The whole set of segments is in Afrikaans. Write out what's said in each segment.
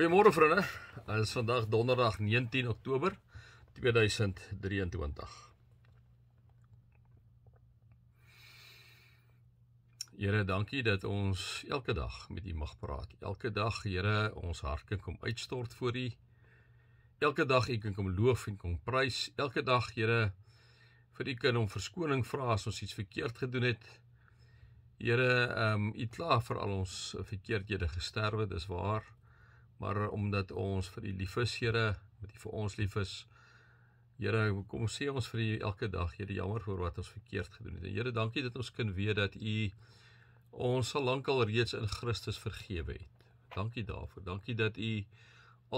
Goeiemôre vriende. Dit is vandag donderdag 19 Oktober 2023. Here, dankie dat ons elke dag met U mag praat. Elke dag, Here, ons hart kan kom uitstort voor U. Elke dag U kan kom loof en kom prys. Elke dag, Here, vir U kan om verskoning vra as ons iets verkeerd gedoen het. Here, ehm um, U kla vir al ons verkeerdhede gesterwe, dis waar maar omdat ons vir U lief is, Here, wat U vir ons lief is. Here, kom sê ons vir U elke dag, Here, jammer vir wat ons verkeerd gedoen het. En Here, dankie dat ons kan weet dat U ons al lank al reeds in Christus vergewe het. Dankie daarvoor. Dankie dat U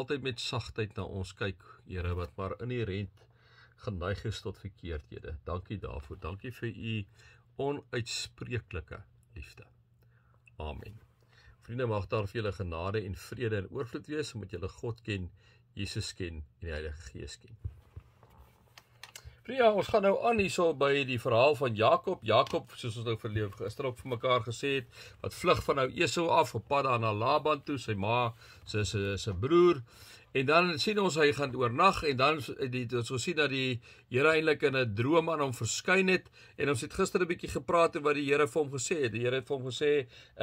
altyd met sagtheid na ons kyk, Here, wat maar inherent geneig is tot verkeerdhede. Dankie daarvoor. Dankie vir U onuitspreeklike liefde. Amen. Vriende, mag daar vir julle genade en vrede in oorvloed wees omdat julle God ken, Jesus ken en die Heilige Gees ken. Vriende, ons gaan nou aan hierso by die verhaal van Jakob. Jakob, soos ons nou verleef gisterop vir mekaar gesê het, wat vlug van nou Esau af op pad daar na Laban toe, sy ma, sy sy se broer. En dan sien ons hy gaan oornag en dan het ons gesien dat die Here eintlik in 'n droom aan hom verskyn het en ons het gister 'n bietjie gepraat oor wat die Here vir hom gesê het. Die Here het vir hom gesê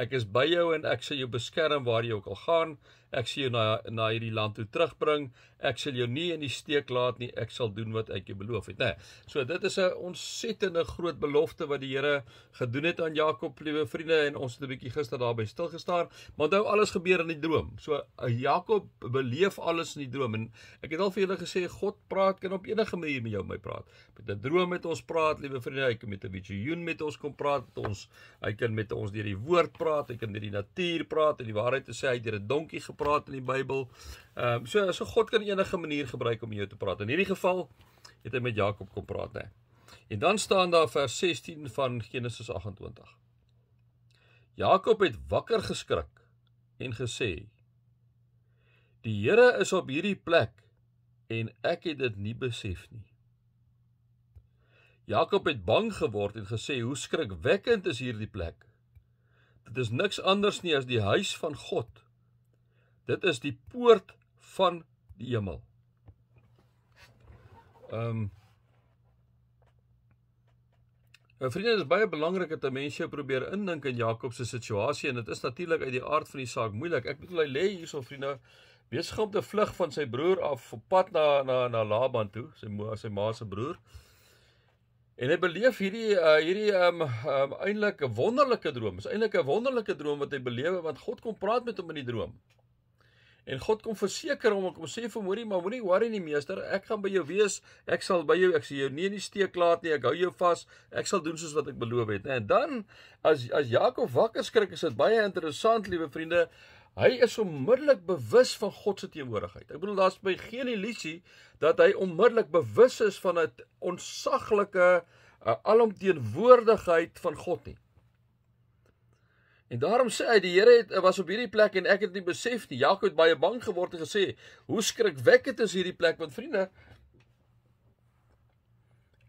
ek is by jou en ek sal jou beskerm waar jy ook al gaan. Ek sien jou na na hierdie land toe terugbring. Ek sal jou nie in die steek laat nie. Ek sal doen wat ek jou beloof het, né? Nee. So dit is 'n ontsettende groot belofte wat die Here gedoen het aan Jakob, liewe vriende, en ons het 'n bietjie gister daarby stilgestaan. Maar onthou alles gebeur in die droom. So Jakob beleef alles in die droom en ek het al vir julle gesê God praat kan op enige manier met jou my praat. Met 'n droom met ons praat, liewe vriende, hy kan met 'n visioen met ons kom praat, met ons. Hy kan met ons deur die woord praat, hy kan deur die natuur praat en die waarheid te sê, hy het deur 'n donkie gepraat in die Bybel. Ehm um, so so God kan enige manier gebruik om jou te praat. In hierdie geval het hy met Jakob kom praat, hè. Nee. En dan staan daar vers 16 van Genesis 28. Jakob het wakker geskrik en gesê: Die Here is op hierdie plek en ek het dit nie besef nie. Jakob het bang geword en gesê: "Hoe skrikwekkend is hierdie plek. Dit is niks anders nie as die huis van God. Dit is die poort van die hemel." Ehm um, nou, 'n Vriende, dit is baie belangrik dat 'n mens jou probeer indink in Jakob se situasie en dit is natuurlik uit die aard van die saak moeilik. Ek bedoel hy lê hierso, vriende, besig om te vlug van sy broer af op pad na na na Laban toe, sy ma, sy ma se broer. En hy beleef hierdie uh, hierdie um, ehm, um ehm, eintlik 'n wonderlike droom. Dit is eintlik 'n wonderlike droom wat hy beleef want God kom praat met hom in die droom. En God kom verseker hom en kom sê vir hom: "Moenie worry nie, meester. Ek gaan by jou wees. Ek sal by jou, ek sal jou nie in die steek laat nie. Ek hou jou vas. Ek sal doen soos wat ek beloof het." En dan as as Jakob wakker skrik, is dit baie interessant, liewe vriende. Hy is onmiddellik bewus van God se teenwoordigheid. Ek bedoel daar's by geen illusie dat hy onmiddellik bewus is van 'n onsaglike uh, alomteenwoordigheid van God nie. En daarom sê hy die Here het eh, was op hierdie plek en ek het dit nie besef nie. Jakob het baie bang geword en gesê, "Hoe skrikwekkend is hierdie plek want vriende,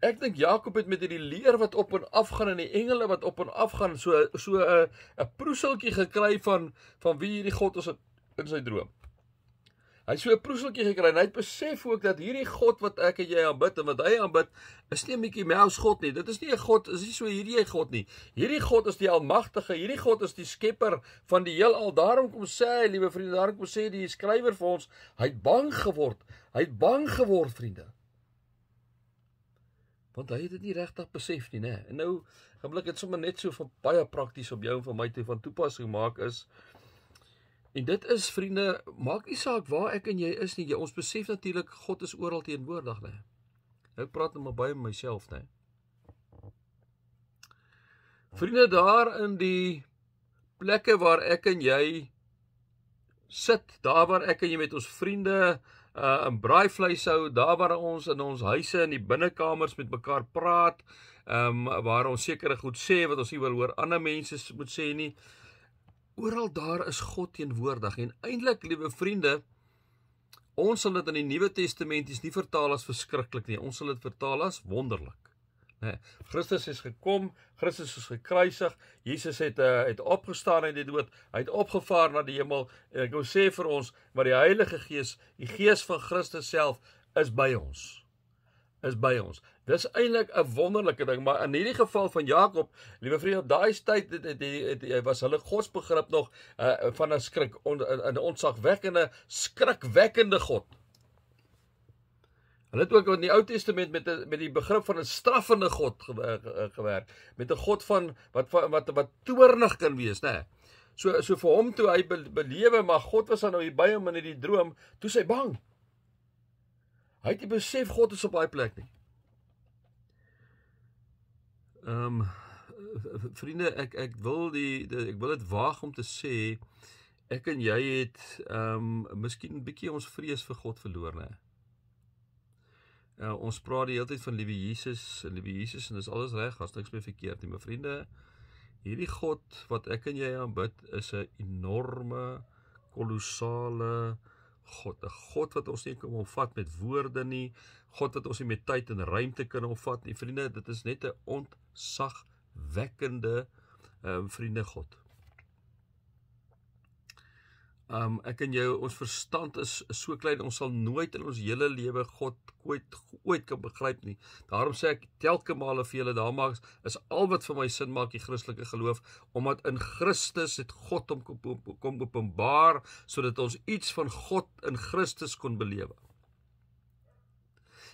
Ek dink Jakob het met hierdie leer wat op en af gaan en die engele wat op en af gaan so so 'n eh, 'n proeseltjie gekry van van wie hierdie God is in sy droom. Hy het so 'n proeseltjie gekry en hy het besef ook dat hierdie God wat ek en jy aanbid en wat hy aanbid, is nie 'n bietjie mens God nie. Dit is nie 'n God, is nie so hierdie God nie. Hierdie God is die almagtige, hierdie God is die skepper van die heelal. Daarom kom sê hy, liewe vriende, daarom kom sê die skrywer vir ons, hy het bang geword. Hy het bang geword, vriende want hy het dit nie regtig besef nie, né? En nou geblik dit sommer net so van baie prakties op jou en vir my toe van toepassing maak is. En dit is vriende, maak nie saak waar ek en jy is nie, jy ons besef natuurlik God is oral teenwoordig, né? Nou praat net maar by myself, né? Vriende daar in die plekke waar ek en jy sit, daar waar ek en jy met ons vriende uh, in braaivleis hou, daar waar ons in ons huise in die binnekamers met mekaar praat, ehm um, waar ons sekere goed sê wat ons nie wil hoor ander mense moet sê nie. Oral daar is God teenwoordig en eintlik liewe vriende, ons sal dit in die Nuwe Testamenties nie vertaal as verskriklik nie. Ons sal dit vertaal as wonderlik. Né? Christus is gekom, Christus is gekruisig, Jesus het uh, het opgestaan uit die dood, hy het opgevaar na die hemel. En ek wil sê vir ons wat die Heilige Gees, die Gees van Christus self is by ons. Is by ons. Dis eintlik 'n wonderlike ding, maar in hierdie geval van Jakob, liewe vriende, op daai tyd het het, het, het het was hulle godsbegrip nog uh, van 'n skrik, 'n on, ontsagwekkende, skrikwekkende God. Hulle het ook in die Ou Testament met met die begrip van 'n straffende God eh, gewerk, met 'n God van wat wat wat toornig kan wees, né? So so vir hom toe hy belewe maar God was aan nou hier by hom in die droom, toe sy bang. Hy het nie besef God is op daai plek nie. Ehm um, vriende, ek ek wil die, die ek wil dit waag om te sê ek en jy het ehm um, miskien 'n bietjie ons vrees vir God verloor, né? Uh, ons praat die hele tyd van liewe Jesus, liewe Jesus en dis alles reg, as niks meer verkeerd nie, my vriende. Hierdie God wat ek en jy aanbid, is 'n enorme, kolossale God, 'n God wat ons nie kan omvat met woorde nie, God wat ons nie met tyd en ruimte kan omvat nie. Vriende, dit is net 'n ontsagwekkende ehm um, vriende God. Um ek en jou ons verstand is so klein ons sal nooit in ons hele lewe God ooit ooit kan begryp nie. Daarom sê ek telke male vir julle daar maak is al wat vir my sin maak die Christelike geloof omdat in Christus het God hom kom openbaar sodat ons iets van God in Christus kon belewe.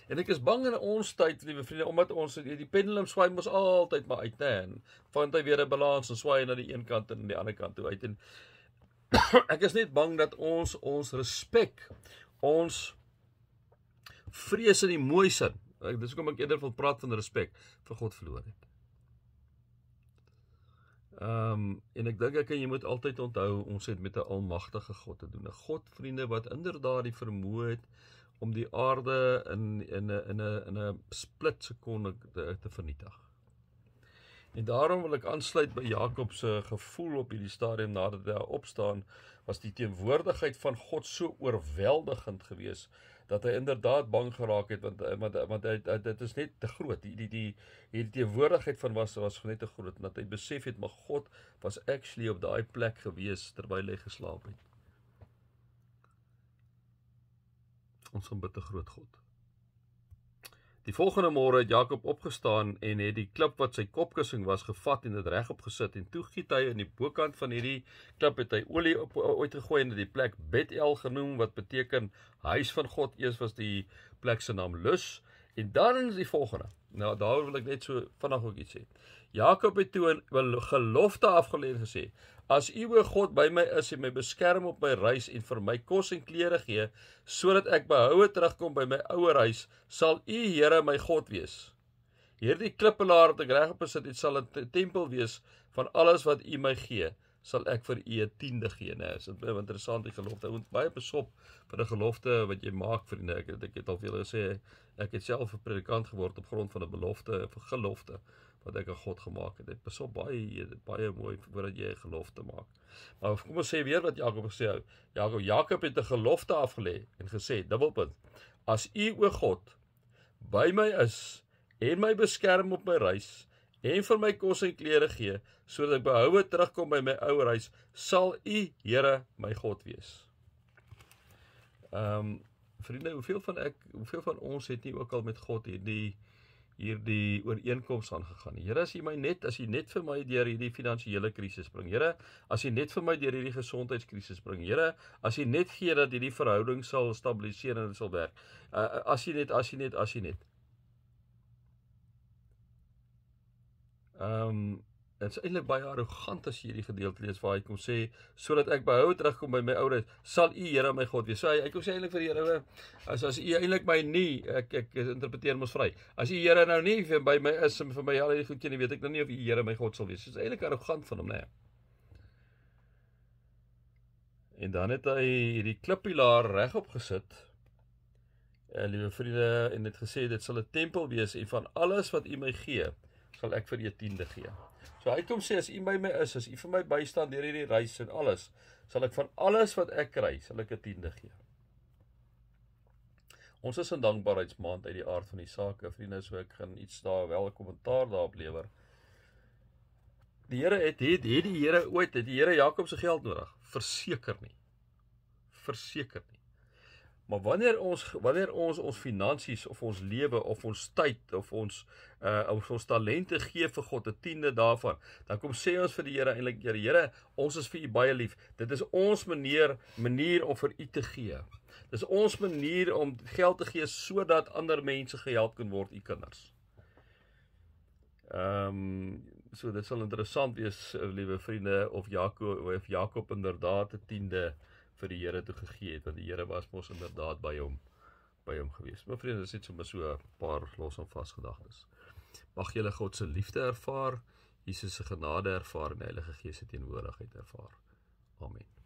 En ek is bang in ons tyd, liewe vriende, omdat ons die pendulum swaai mos altyd maar uit, né? Want hy weer 'n balans en swaai na die een kant en na die ander kant toe uit en ek is net bang dat ons ons respek ons vrees in die mooi sin. Ek dis hoekom ek eerder wil praat van respek vir God verloor het. Ehm um, en ek dink ek en jy moet altyd onthou ons het met 'n almagtige God te doen. 'n God vriende wat inderdaad die vermoë het om die aarde in in 'n in 'n in 'n split sekonde te, te vernietig. En daarom wil ek aansluit by Jakob se gevoel op hierdie stadium nadat hy opstaan, was die teenwoordigheid van God so oorweldigend geweest dat hy inderdaad bang geraak het want want want dit is net te groot. Die die die hierdie teenwoordigheid van was was net te groot dat hy besef het maar God was actually op daai plek geweest terwyl hy geslaap het. Ons gaan bid te groot God. Die volgende môre het Jakob opgestaan en het die klip wat sy kopkussing was gevat en dit regop gesit en toe giet hy in die bokant van hierdie klip het hy olie op uitgegooi en dit die plek Bethel genoem wat beteken huis van God eers was die plek se naam Lus en dan is die volgende nou daaroor wil ek net so vinnig ook iets sê Jakob het toe 'n gelofte afgelê en gesê As U o God by my is en my beskerm op my reis en vir my kos en klere gee sodat ek behoue terugkom by my ouer huis, sal U Here my God wees. Hierdie klippelaar wat ek regop sit, dit sal 'n tempel wees van alles wat U my gee, sal ek vir U 'n tiende gee, né? Nou, dit is 'n interessante gelofte. Ek moet baie besop vir 'n gelofte wat jy maak, vriende. Ek het ek het al vir julle gesê ek het self 'n predikant geword op grond van 'n belofte, 'n gelofte wat ek aan God gemaak het. Dit is so baie baie mooi voordat jy 'n gelofte maak. Maar kom ons sê weer wat Jakob gesê het. Jakob Jakob het 'n gelofte afgelê en gesê dubbelpunt. As U o God by my is en my beskerm op my reis en vir my kos en klere gee sodat ek behoue terugkom by my ouer huis, sal U Here my God wees. Ehm um, vriende, hoeveel van ek, hoeveel van ons het nie ook al met God hierdie hierdie ooreenkoms aangegaan. Here, as U my net, as U net vir my deur hierdie finansiële krisis bring. Here, as U net vir my deur hierdie gesondheidskrisis bring. Here, as U net gee dat hierdie verhouding sal stabiliseer en sal werk. Uh, uh, as U net, as U net, as U net. Ehm um, Dit is eintlik baie arrogant as jy hierdie gedeelte lees waar hy kom sê sodat ek behou terugkom by my ouers sal u Here my God wees. So hy, hy kom sê eintlik vir die Here as as u eintlik my nie ek ek interpreteer mos vry. As u Here nou nie vir by my is en vir my al hierdie goed ken, weet ek nou nie of u Here my God sal wees. Dit is eintlik arrogant van hom nê. Nee. En dan het hy hierdie klippilaar regop gesit. Eh liewe vriende en het gesê dit sal 'n tempel wees en van alles wat u my gee sal ek vir u 'n tiende gee. So hy het hom sê as u by my is, as u vir my bystand deur hierdie reis en alles, sal ek van alles wat ek kry, sal ek 'n tiende gee. Ons is in dankbaarheidsmaand uit die aard van die saak, vriende, so ek gaan iets daar wel 'n kommentaar daarop lewer. Die Here het het het die Here ooit het die Here Jakob se geld nodig? Verseker nie. Verseker nie. Maar wanneer ons wanneer ons ons finansies of ons lewe of ons tyd of ons uh of ons talente gee vir God, 'n tiende daarvan, dan kom sê ons vir die Here eintlik, Here, Here, ons is vir U baie lief. Dit is ons manier manier om vir U te gee. Dis ons manier om geld te gee sodat ander mense gehelp kan word, U kinders. Ehm um, so dit sal interessant wees, eh, liewe vriende, of Jakob of Jakob inderdaad 'n tiende vir die Here toe gegee het want die Here was mos inderdaad by hom by hom gewees. My vriende, dit is net sommer so 'n paar los en vas gedagtes. Mag julle God se liefde ervaar, Jesus se genade ervaar en die Heilige Gees se teenwoordigheid ervaar. Amen.